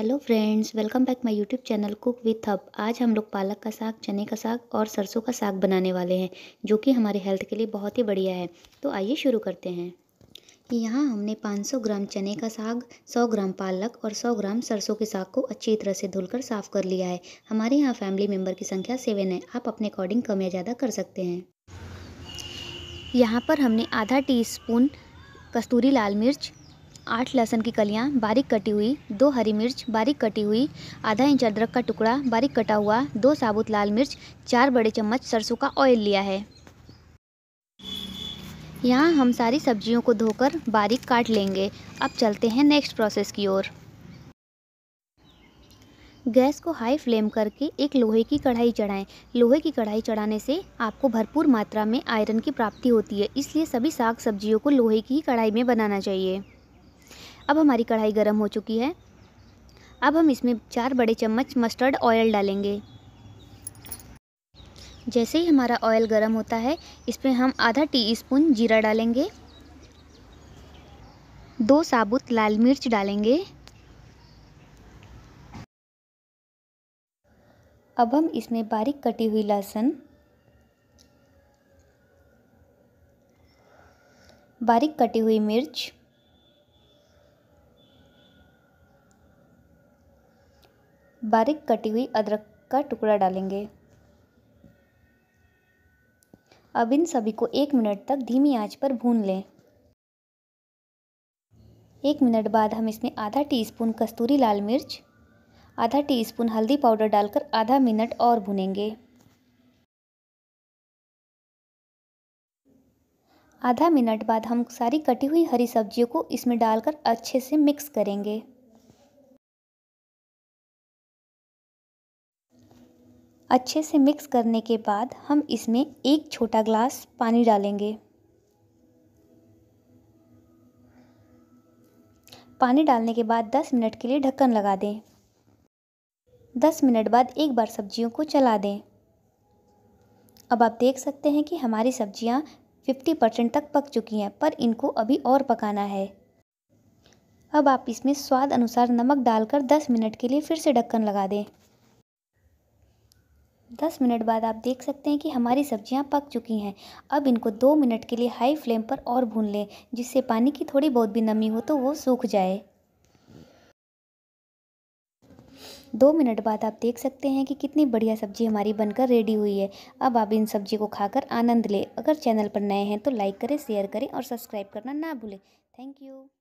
hello friends welcome back my YouTube channel cook with hub आज हम लोग पालक का साग चने का साग और सरसों का साग बनाने वाले हैं जो कि हमारे हेल्थ के लिए बहुत ही बढ़िया है तो आइए शुरू करते हैं यहाँ हमने 500 ग्राम चने का साग 100 ग्राम पालक और 100 ग्राम सरसों के साग को अच्छी तरह से धुलकर साफ़ कर लिया है हमारे यहाँ फैमिली मेम्बर की संख्या सेवन है आप अपने अकॉर्डिंग कम या ज़्यादा कर सकते हैं यहाँ पर हमने आधा टी स्पून कस्तूरी लाल मिर्च आठ लहसुन की कलियाँ बारीक कटी हुई दो हरी मिर्च बारीक कटी हुई आधा इंच अदरक का टुकड़ा बारीक कटा हुआ दो साबुत लाल मिर्च चार बड़े चम्मच सरसों का ऑयल लिया है यहाँ हम सारी सब्जियों को धोकर बारीक काट लेंगे अब चलते हैं नेक्स्ट प्रोसेस की ओर गैस को हाई फ्लेम करके एक लोहे की कढ़ाई चढ़ाएं लोहे की कढ़ाई चढ़ाने से आपको भरपूर मात्रा में आयरन की प्राप्ति होती है इसलिए सभी साग सब्जियों को लोहे की कढ़ाई में बनाना चाहिए अब हमारी कढ़ाई गर्म हो चुकी है अब हम इसमें चार बड़े चम्मच मस्टर्ड ऑयल डालेंगे जैसे ही हमारा ऑयल गर्म होता है इसमें हम आधा टीस्पून जीरा डालेंगे दो साबुत लाल मिर्च डालेंगे अब हम इसमें बारीक कटी हुई लहसुन बारीक कटी हुई मिर्च बारीक कटी हुई अदरक का टुकड़ा डालेंगे अब इन सभी को एक मिनट तक धीमी आंच पर भून लें एक मिनट बाद हम इसमें आधा टीस्पून कस्तूरी लाल मिर्च आधा टीस्पून हल्दी पाउडर डालकर आधा मिनट और भुनेंगे आधा मिनट बाद हम सारी कटी हुई हरी सब्जियों को इसमें डालकर अच्छे से मिक्स करेंगे अच्छे से मिक्स करने के बाद हम इसमें एक छोटा ग्लास पानी डालेंगे पानी डालने के बाद 10 मिनट के लिए ढक्कन लगा दें 10 मिनट बाद एक बार सब्जियों को चला दें अब आप देख सकते हैं कि हमारी सब्जियां 50 परसेंट तक पक चुकी हैं पर इनको अभी और पकाना है अब आप इसमें स्वाद अनुसार नमक डालकर 10 मिनट के लिए फिर से ढक्कन लगा दें दस मिनट बाद आप देख सकते हैं कि हमारी सब्जियां पक चुकी हैं अब इनको दो मिनट के लिए हाई फ्लेम पर और भून लें जिससे पानी की थोड़ी बहुत भी नमी हो तो वो सूख जाए दो मिनट बाद आप देख सकते हैं कि कितनी बढ़िया सब्जी हमारी बनकर रेडी हुई है अब आप इन सब्जी को खाकर आनंद लें अगर चैनल पर नए हैं तो लाइक करें शेयर करें और सब्सक्राइब करना ना भूलें थैंक यू